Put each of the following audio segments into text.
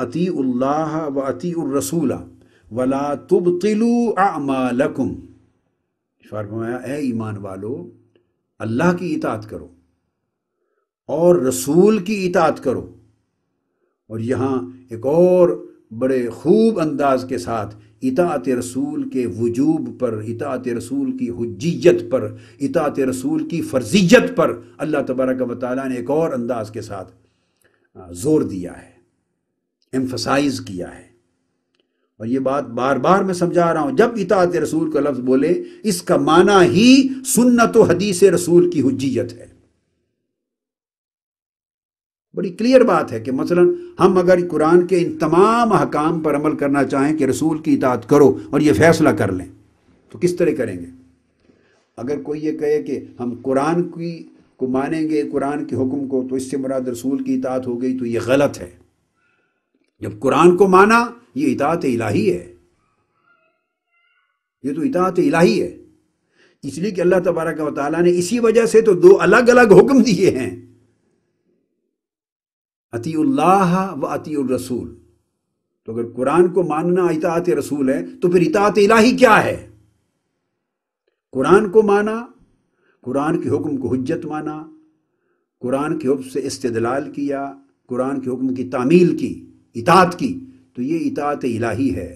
अती व अति रसूला वला तुब तिलु आमालकुम फरमाया ए ईमान वालो अल्लाह की इतात करो और रसूल की इतात करो और यहाँ एक और बड़े खूब अंदाज के साथ इतात रसूल के वजूब पर इतात रसूल की हज्जियत पर इतात रसूल की फ़र्जियत पर अल्लाह तबारक वाली ने एक और अंदाज के साथ ज़ोर दिया है एम्फसाइज किया है और ये बात बार बार मैं समझा रहा हूं जब इताते रसूल का लफ्ज बोले इसका माना ही सुन्नत हदीस रसूल की हजीयत है बड़ी क्लियर बात है कि मसलन हम अगर कुरान के इन तमाम हकाम पर अमल करना चाहें कि रसूल की इतात करो और ये फैसला कर लें तो किस तरह करेंगे अगर कोई ये कहे कि हम कुरान की को मानेंगे कुरान के हुक्म को तो इससे मुराद रसूल की इतात हो गई तो ये गलत है जब कुरान को माना ये इतात इलाही है ये तो इतात इलाही है इसलिए कि अल्लाह तबारक वाली ने इसी वजह से तो दो अलग अलग हुक्म दिए हैं अतील्लाह व अतील रसूल तो अगर कुरान को मानना इतात रसूल है तो फिर इतात इलाही क्या है कुरान को माना कुरान के हुक्म को हजत माना कुरान के हुक्म से इस्तलाल किया कुरान के हुक्म की तामील की इतात की तो ये इतात इलाही है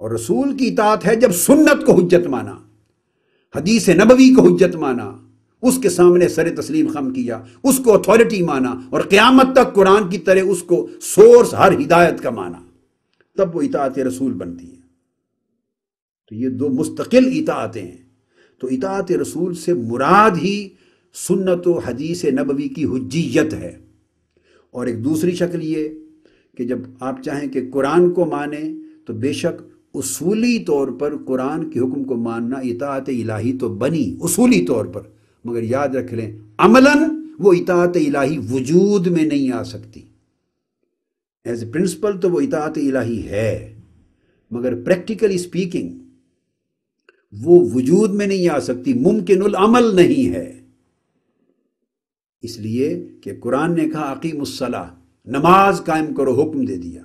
और रसूल की इतात है जब सुन्नत को हजत माना हदीस नबवी को हजत माना उसके सामने सर तस्लीम खम किया उसको अथॉरिटी माना और क़्यामत तक कुरान की तरह उसको सोर्स हर हिदायत का माना तब वो इतात रसूल बनती है तो ये दो मुस्तकिल इतातें हैं तो इतात रसूल से मुराद ही सुन्नत हदीस नबवी की हुज्जियत है और एक दूसरी शक्ल ये कि जब आप चाहें कि कुरान को माने तो बेशक उसूली तौर पर कुरान के हुक्म को मानना इतात इलाही तो बनी उसूली तौर पर मगर याद रख लें अमलन वो इतात इलाही वजूद में नहीं आ सकती एज ए प्रिंसिपल तो वो इतात इलाही है मगर प्रैक्टिकली स्पीकिंग वो वजूद में नहीं आ सकती मुमकिन अमल नहीं है इसलिए कि कुरान ने कहा अकीमसला नमाज कायम करो हुक्म दे दिया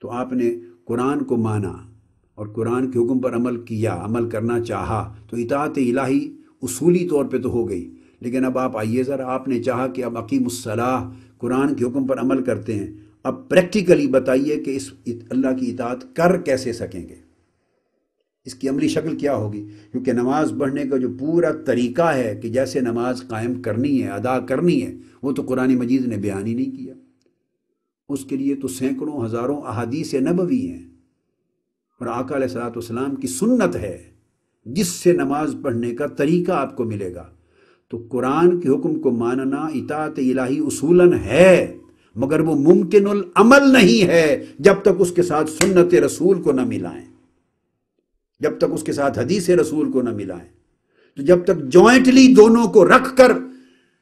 तो आपने कुरान को माना और कुरान के हुक्म पर अमल किया अमल करना चाहा तो इतात इलाही उसूली तौर पे तो हो गई लेकिन अब आप आइए ज़रा आपने चाहा कि अब अकीमसलाह कुरान के हुक्म पर अमल करते हैं अब प्रैक्टिकली बताइए कि इस अल्लाह की इतात कर कैसे सकेंगे इसकी अमली शक्ल क्या होगी क्योंकि नमाज पढ़ने का जो पूरा तरीका है कि जैसे नमाज कायम करनी है अदा करनी है वो तो कुरान मजीद ने बयान ही नहीं किया उसके लिए तो सैकड़ों हज़ारों अहादीस नबवी हैं और आका की सुन्नत है जिससे नमाज पढ़ने का तरीका आपको मिलेगा तो कुरान के हुक्म को मानना इतात इलाही उसूलन है मगर वो मुमकिन अमल नहीं है जब तक उसके साथ सुन्नत रसूल को ना मिलाएं जब तक उसके साथ हदीस रसूल को ना मिलाएं तो जब तक जॉइंटली दोनों को रख कर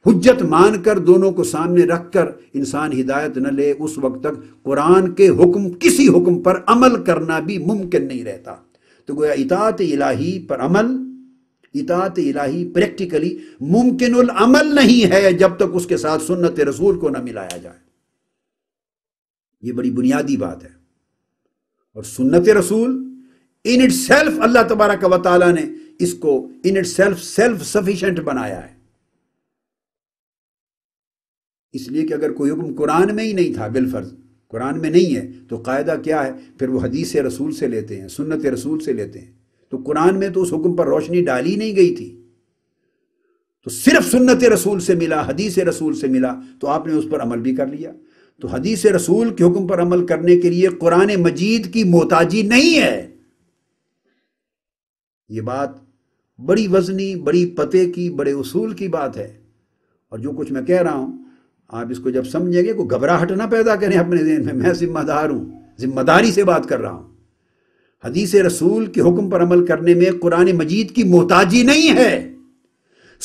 हुज्जत मानकर दोनों को सामने रख कर इंसान हिदायत न ले उस वक्त तक कुरान के हुक्म किसी हुक्म पर अमल करना भी मुमकिन नहीं रहता तो गोया इतात इलाही पर अमल इतात इलाही प्रैक्टिकली मुमकिन अमल नहीं है जब तक उसके साथ सुन्नत रसूल को ना मिलाया जाए ये बड़ी बुनियादी बात है और सुन्नत रसूल इन इट सेल्फ अल्लाह का वाली ने इसको in itself self sufficient बनाया है इसलिए कि अगर कोई हुक्म कुरान में ही नहीं था बिलफर्ज कुरान में नहीं है तो कायदा क्या है फिर वो हदीस रसूल से लेते हैं सुन्नत रसूल से लेते हैं तो कुरान में तो उस हुक्म पर रोशनी डाली नहीं गई थी तो सिर्फ सुन्नत रसूल से मिला हदीस रसूल से मिला तो आपने उस पर अमल भी कर लिया तो हदीस रसूल के हुक्म पर अमल करने के लिए कुरान मजीद की मोहताजी नहीं है ये बात बड़ी वजनी बड़ी पते की बड़े उसूल की बात है और जो कुछ मैं कह रहा हूँ आप इसको जब समझेंगे को तो घबराहट ना पैदा करें अपने दिन में मैं जिम्मेदार हूँ जिम्मेदारी से बात कर रहा हूँ हदीस रसूल के हुक्म पर अमल करने में कुरान मजीद की मोहताजी नहीं है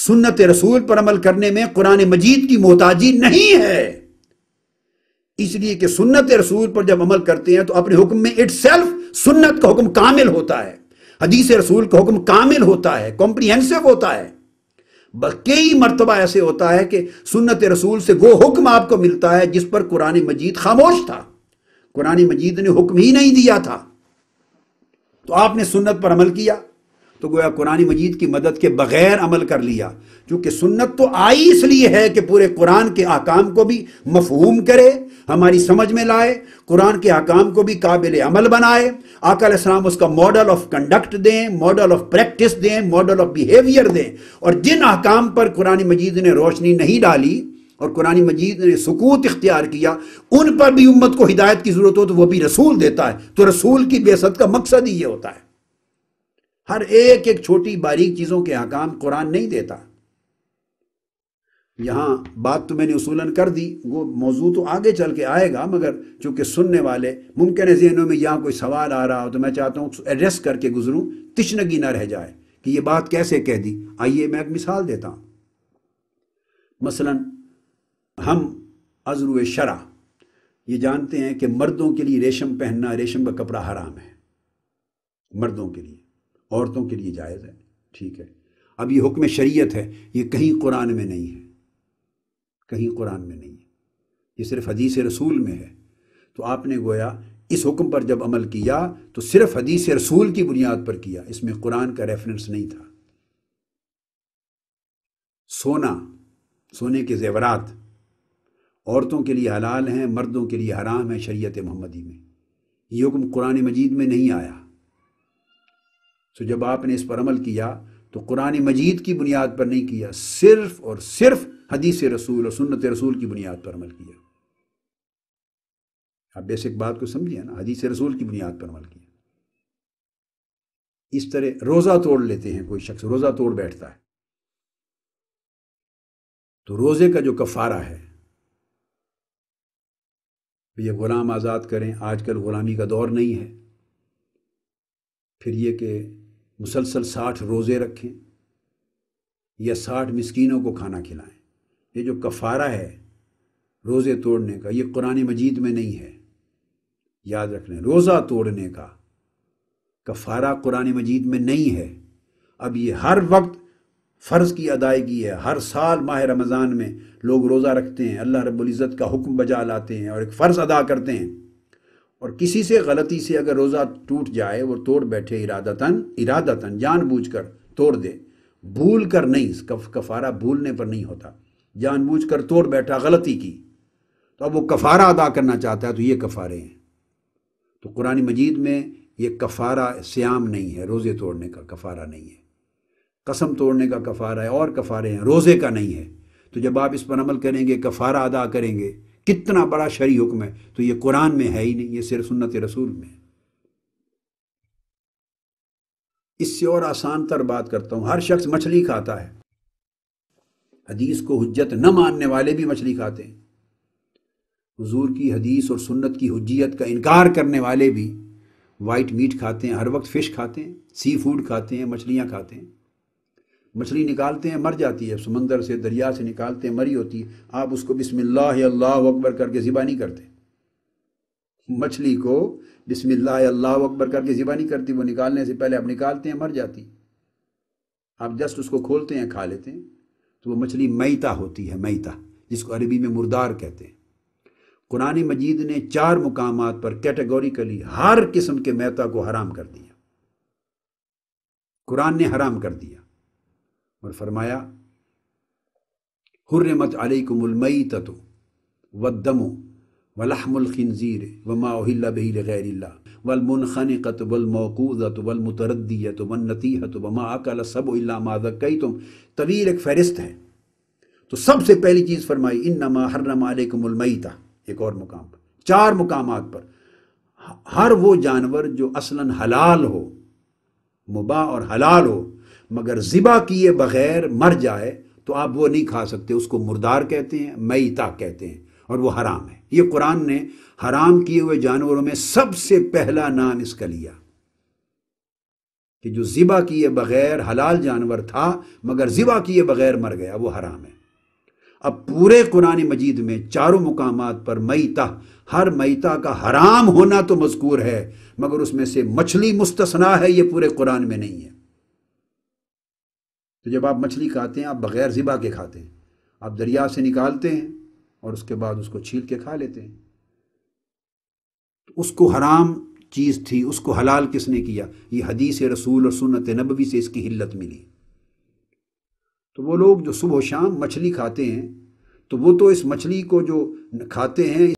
सुन्नत रसूल पर अमल करने में कुरान मजीद की मोहताजी नहीं है इसलिए कि सुन्नत रसूल पर जब अमल करते हैं तो अपने हुक्म में इट सेल्फ सुन्नत का हुक्म कामिल होता है हदीस रसूल का हुक्म कामिल होता है कॉम्प्रीहेंसिव होता है कई मरतबा ऐसे होता है कि सुन्नत रसूल से वो हुक्म आपको मिलता है जिस पर कुरान मजीद खामोश था कुरान मजीद ने हुक्म ही नहीं दिया था तो आपने सुन्नत पर अमल किया तो गोया कुरान मजीद की मदद के बगैर अमल कर लिया क्योंकि सुन्नत तो आई इसलिए है कि पूरे कुरान के आकाम को भी मफहूम करे हमारी समझ में लाए कुरान के अहकाम को भी काबिल अमल बनाए आकल इस्लाम उसका मॉडल ऑफ कंडक्ट दें मॉडल ऑफ प्रैक्टिस दें मॉडल ऑफ बिहेवियर दें और जिन अहकाम पर कुरान मजीद ने रोशनी नहीं डाली और कुरानी मजीद ने सकूत इख्तियार किया उन पर भी उम्मत को हिदायत की जरूरत हो तो वह भी रसूल देता है तो रसूल की बेसत का मकसद ही ये होता है हर एक एक छोटी बारीक चीजों के आकाम कुरान नहीं देता यहां बात तो मैंने उसूलन कर दी वो मौजू तो आगे चल के आएगा मगर चूंकि सुनने वाले मुमकिन है जहनों में यहां कोई सवाल आ रहा हो तो मैं चाहता हूं एड्रेस करके गुजरू तिशनगी ना रह जाए कि ये बात कैसे कह दी आइए मैं एक मिसाल देता हूं मसलन हम अजरू शरा ये जानते हैं कि मर्दों के लिए रेशम पहनना रेशम का कपड़ा हराम है मर्दों के लिए औरतों के लिए जायज़ है ठीक है अब ये हुक्म शरीयत है ये कहीं कुरान में नहीं है कहीं कुरान में नहीं है ये सिर्फ हदीस रसूल में है तो आपने गोया इस हुक्म पर जब अमल किया तो सिर्फ हदीस रसूल की बुनियाद पर किया इसमें कुरान का रेफरेंस नहीं था सोना सोने के जेवरात औरतों के लिए हलाल हैं मर्दों के लिए हराम है शरीयत मोहम्मदी में ये हुक्म कुरान मजीद में नहीं आया सो जब आपने इस पर अमल किया तो कुरान मजीद की बुनियाद पर नहीं किया सिर्फ और सिर्फ हदीस रसूल और सुन्नत रसूल की बुनियाद पर अमल किया आप बेसिक बात को समझिए ना हदीस रसूल की बुनियाद पर अमल किया इस तरह रोज़ा तोड़ लेते हैं कोई शख्स रोज़ा तोड़ बैठता है तो रोज़े का जो कफारा है ये ग़ुलाम आज़ाद करें आजकल ग़ुलामी का दौर नहीं है फिर ये कि मुसलसल साठ रोज़े रखें या साठ मिसकीनों को खाना खिलाएं ये जो कफ़ारा है रोज़े तोड़ने का ये कुरान मजीद में नहीं है याद लें रोज़ा तोड़ने का कफ़ारा कुरान मजीद में नहीं है अब ये हर वक्त फ़र्ज़ की अदायगी है हर साल माह रमज़ान में लोग रोज़ा रखते हैं अल्लाह रब्बुल इज़्ज़त का हुक्म बजा लाते हैं और एक फ़र्ज़ अदा करते हैं और किसी से गलती से अगर रोज़ा टूट जाए वो तोड़ बैठे इरादतन इरादतन जानबूझकर तोड़ दे भूल कर नहीं कफ, कफारा भूलने पर नहीं होता बूझ कर तोड़ बैठा गलती की तो अब वो कफारा अदा करना चाहता है तो ये कफारे हैं तो कुरानी मजीद में ये कफारा श्याम नहीं है रोज़े तोड़ने का कफारा नहीं है कसम तोड़ने का कफारा है और कफारे हैं रोज़े का नहीं है तो जब आप इस पर अमल करेंगे कफारा अदा करेंगे कितना बड़ा शरी हुक्म है तो ये कुरान में है ही नहीं ये सिर्फ सुन्नत रसूल में है इससे और आसान तर बात करता हूं हर शख्स मछली खाता है हदीस को हजत न मानने वाले भी मछली खाते हैं हजूर की हदीस और सुन्नत की हजियत का इनकार करने वाले भी वाइट मीट खाते हैं हर वक्त फिश खाते हैं सी फूड खाते हैं मछलियां खाते हैं मछली निकालते हैं मर जाती है समंदर से दरिया से निकालते हैं मरी होती है आप उसको बिस्मिल्लाह अल्लाह अकबर करके ज़िबा नहीं करते मछली को बिस्मिल्लाह अल्लाह अकबर करके ज़िबा नहीं करती वो निकालने से पहले आप निकालते हैं मर जाती आप जस्ट उसको खोलते हैं खा लेते हैं तो वो मछली मैता होती है मैता जिसको अरबी में मुर्दार कहते हैं कुरान मजीद ने चार मुकाम पर कैटेगोरिकली हर किस्म के मैता को हराम कर दिया कुरान ने हराम कर दिया और फरमाया हुर्रमत अलैकुमलमई ततो वदमो वलाहमुलखनज़ीर व माहिल्ला बहिल्ला वलमुनखन कतबलमौकूज़त वलमतरदियत वनतीहत व माकल सब कई तुम तवील एक फ़हरिस्त है तो सबसे पहली चीज़ फरमाई इन नमा हर्रम अलैकुमलमई था एक और मुकाम पर चार मुकाम पर हर वो जानवर जो असलन हलाल हो मुबा और हलाल हो मगर ज़िबा किए बगैर मर जाए तो आप वो नहीं खा सकते उसको मुर्दार कहते हैं मईता कहते हैं और वो हराम है ये कुरान ने हराम किए हुए जानवरों में सबसे पहला नाम इसका लिया कि जो ज़िबा किए बगैर हलाल जानवर था मगर ज़िबा किए बगैर मर गया वो हराम है अब पूरे कुरान मजीद में चारों मुकाम पर मईता हर मईता का हराम होना तो मजकूर है मगर उसमें से मछली मुस्तना है ये पूरे कुरान में नहीं है तो जब आप मछली खाते हैं आप बग़ैर ज़िबा के खाते हैं आप दरिया से निकालते हैं और उसके बाद उसको छील के खा लेते हैं तो उसको हराम चीज़ थी उसको हलाल किसने किया ये हदीस रसूल और सुनत नबवी से इसकी हिल्लत मिली तो वो लोग जो सुबह शाम मछली खाते हैं तो वो तो इस मछली को जो खाते हैं